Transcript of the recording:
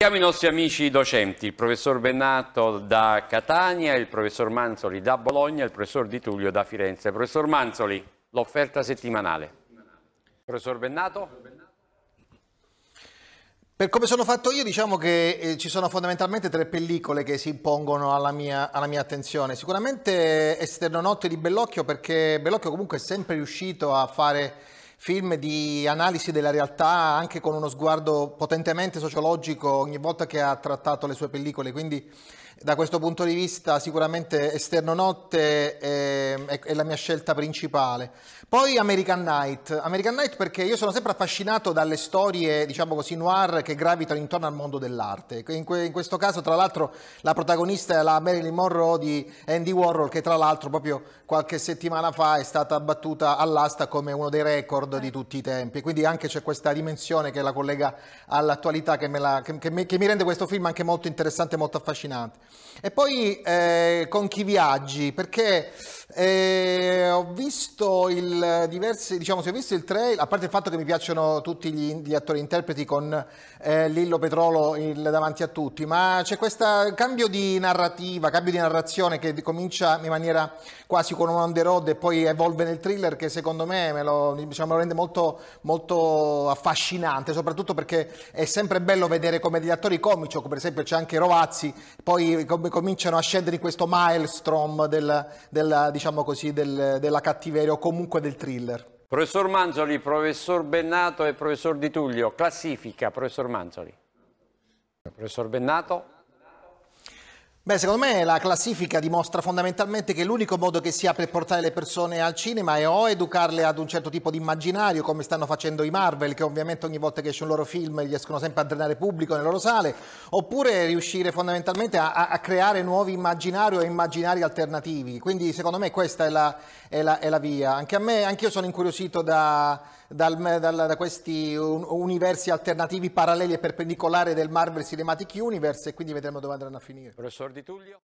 Siamo i nostri amici docenti, il professor Bennato da Catania, il professor Manzoli da Bologna, il professor Di Tullio da Firenze. Professor Manzoli, l'offerta settimanale. Professor Bennato? Per come sono fatto io diciamo che eh, ci sono fondamentalmente tre pellicole che si impongono alla mia, alla mia attenzione. Sicuramente eh, Esterno Notte di Bellocchio perché Bellocchio comunque è sempre riuscito a fare film di analisi della realtà anche con uno sguardo potentemente sociologico ogni volta che ha trattato le sue pellicole, quindi da questo punto di vista sicuramente Esterno Notte è, è, è la mia scelta principale. Poi American Night. American Night perché io sono sempre affascinato dalle storie, diciamo così, noir che gravitano intorno al mondo dell'arte. In, que, in questo caso, tra l'altro, la protagonista è la Marilyn Monroe di Andy Warhol, che tra l'altro proprio qualche settimana fa è stata battuta all'asta come uno dei record di tutti i tempi. Quindi anche c'è questa dimensione che la collega all'attualità che, la, che, che, che mi rende questo film anche molto interessante e molto affascinante. E poi eh, con chi viaggi, perché eh, ho visto il diversi, diciamo, se ho visto il trail, a parte il fatto che mi piacciono tutti gli, gli attori interpreti con eh, Lillo Petrolo il, davanti a tutti, ma c'è questo cambio di narrativa, cambio di narrazione che comincia in maniera quasi con un on the road e poi evolve nel thriller che secondo me me lo, diciamo, lo rende molto, molto affascinante, soprattutto perché è sempre bello vedere come degli attori comici, come per esempio c'è anche Rovazzi, poi com- cominciano a scendere in questo maelstrom del, del diciamo così, del, della cattiveria o comunque del thriller. Professor Manzoli, professor Bennato e professor Di Tullio, classifica, professor Manzoli. Professor Bennato. Beh, secondo me la classifica dimostra fondamentalmente che l'unico modo che si ha per portare le persone al cinema è o educarle ad un certo tipo di immaginario, come stanno facendo i Marvel, che ovviamente ogni volta che esce un loro film riescono sempre a drenare pubblico nelle loro sale, oppure riuscire fondamentalmente a, a creare nuovi immaginari o immaginari alternativi. Quindi secondo me questa è la, è la, è la via. Anche a me, anche io sono incuriosito da dal, dal, da questi un, universi alternativi paralleli e perpendicolari del Marvel Cinematic Universe e quindi vedremo dove andranno a finire. Professor Di Tullio.